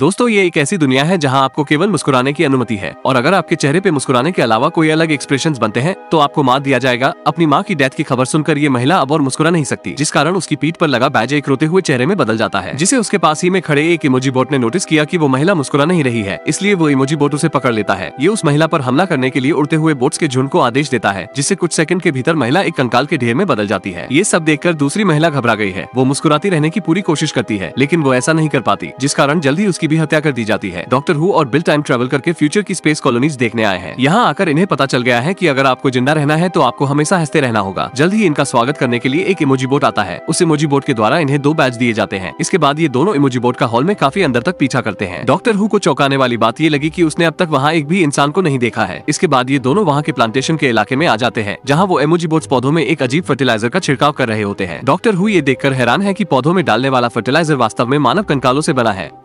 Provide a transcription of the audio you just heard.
दोस्तों ये एक ऐसी दुनिया है जहां आपको केवल मुस्कुराने की अनुमति है और अगर आपके चेहरे पे मुस्कुराने के अलावा कोई अलग एक्सप्रेशन बनते हैं तो आपको मार दिया जाएगा अपनी माँ की डेथ की खबर सुनकर ये महिला अब और मुस्कुरा नहीं सकती जिस कारण उसकी पीठ पर लगा बैज एक रोते हुए चेहरे में बदल जाता है जिसे उसके पास ही में खड़े एक इमोजी बोट ने नोटिस किया की कि वो महिला मुस्कुरा नहीं रही है इसलिए वो इमोजी बोट उसे पकड़ लेता है ये उस महिला आरोप हमला करने के लिए उड़ते हुए बोट्स के झुंड को आदेश देता है जिससे कुछ सेकंड के भीतर महिला एक कंकाल के ढेर में बदल जाती है ये सब देख दूसरी महिला घबरा गई है वो मुस्कुराती रहने की पूरी कोशिश करती है लेकिन वो ऐसा नहीं कर पाती जिस कारण जल्द ही उसकी की भी हत्या कर दी जाती है डॉक्टर हु और बिल टाइम ट्रेवल करके फ्यूचर की स्पेस कॉलोनीज देखने आए हैं यहाँ आकर इन्हें पता चल गया है की अगर आपको जिंदा रहना है तो आपको हमेशा हंसते रहना होगा जल्द ही इनका स्वागत करने के लिए एक इमोजी बोट आता है उस इमोजी बोट के द्वारा इन्हें दो बैच दिए जाते हैं इसके बाद ये दोनों इमोजी बोट का हॉल में काफी अंदर तक पीछा करते हैं डॉक्टर हु को चौंकाने वाली बात ये लगी की उसने अब तक वहाँ एक भी इंसान को नहीं देखा है इसके बाद ये दोनों वहाँ के प्लांटेशन के इलाके में आ जाते हैं जहाँ वो एमोजी बोट्स पौधों में एक अजीब फर्टिलाइजर का छिड़काव कर रहे होते हैं डॉक्टर हु ये देखकर हैरान है की पौधों में डालने वाला फर्टिलाइजर वास्तव में मानव कंकालों ऐसी बना है